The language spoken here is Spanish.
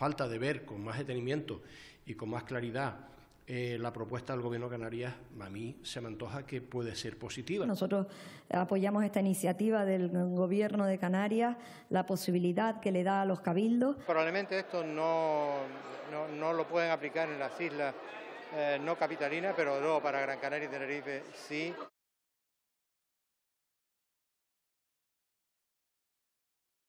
falta de ver con más detenimiento y con más claridad eh, la propuesta del Gobierno de Canarias, a mí se me antoja que puede ser positiva. Nosotros apoyamos esta iniciativa del Gobierno de Canarias, la posibilidad que le da a los cabildos. Probablemente esto no, no, lo pueden aplicar en las islas eh, no capitalinas, pero para Gran Canaria y Tenerife sí.